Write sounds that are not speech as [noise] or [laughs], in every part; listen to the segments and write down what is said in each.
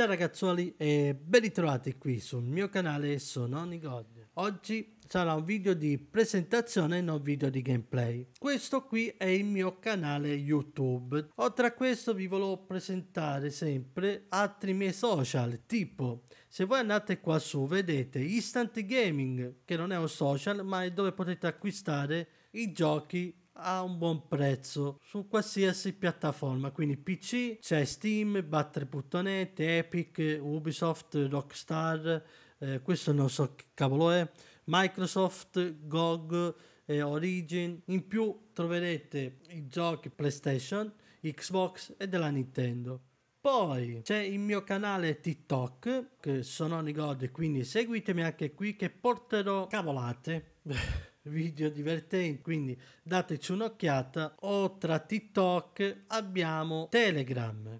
Ciao ragazzuoli e ben ritrovati qui sul mio canale sono God. Oggi sarà un video di presentazione e non video di gameplay. Questo qui è il mio canale YouTube. Oltre a questo vi volevo presentare sempre altri miei social, tipo se voi andate qua su vedete Instant Gaming, che non è un social ma è dove potete acquistare i giochi a un buon prezzo su qualsiasi piattaforma, quindi PC, c'è Steam, Battery.net, Epic, Ubisoft, Rockstar, eh, questo non so che cavolo è, Microsoft, GOG, eh, Origin, in più troverete i giochi PlayStation, Xbox e della Nintendo. Poi c'è il mio canale TikTok, che sono Nigod quindi seguitemi anche qui che porterò cavolate. [laughs] video divertenti. Quindi dateci un'occhiata. o tra TikTok abbiamo Telegram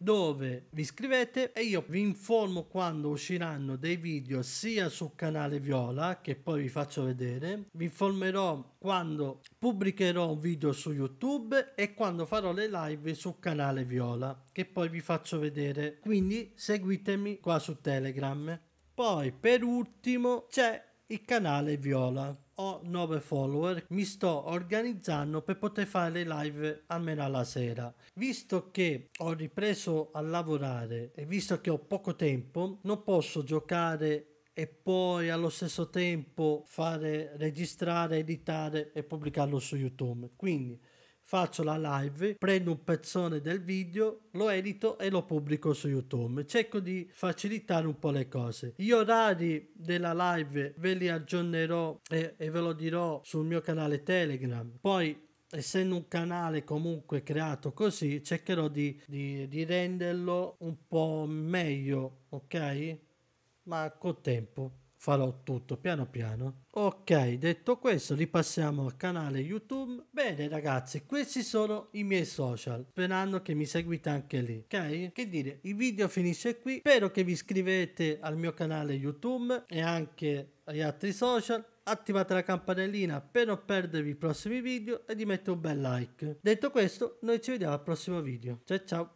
dove vi iscrivete e io vi informo quando usciranno dei video sia sul canale Viola che poi vi faccio vedere vi informerò quando pubblicherò un video su YouTube e quando farò le live sul canale Viola che poi vi faccio vedere quindi seguitemi qua su Telegram poi per ultimo c'è il canale Viola ho 9 follower, mi sto organizzando per poter fare live almeno alla sera. Visto che ho ripreso a lavorare e visto che ho poco tempo, non posso giocare e poi allo stesso tempo fare registrare, editare e pubblicarlo su YouTube. Quindi faccio la live, prendo un pezzone del video, lo edito e lo pubblico su YouTube. Cerco di facilitare un po' le cose. Gli orari della live ve li aggiornerò e, e ve lo dirò sul mio canale Telegram. Poi essendo un canale comunque creato così cercherò di, di, di renderlo un po' meglio ok ma col tempo farò tutto piano piano. Ok, detto questo, ripassiamo al canale YouTube. Bene ragazzi, questi sono i miei social, sperando che mi seguite anche lì, ok? Che dire, il video finisce qui, spero che vi iscrivete al mio canale YouTube e anche agli altri social attivate la campanellina per non perdervi i prossimi video e di mettere un bel like. Detto questo, noi ci vediamo al prossimo video. Ciao ciao!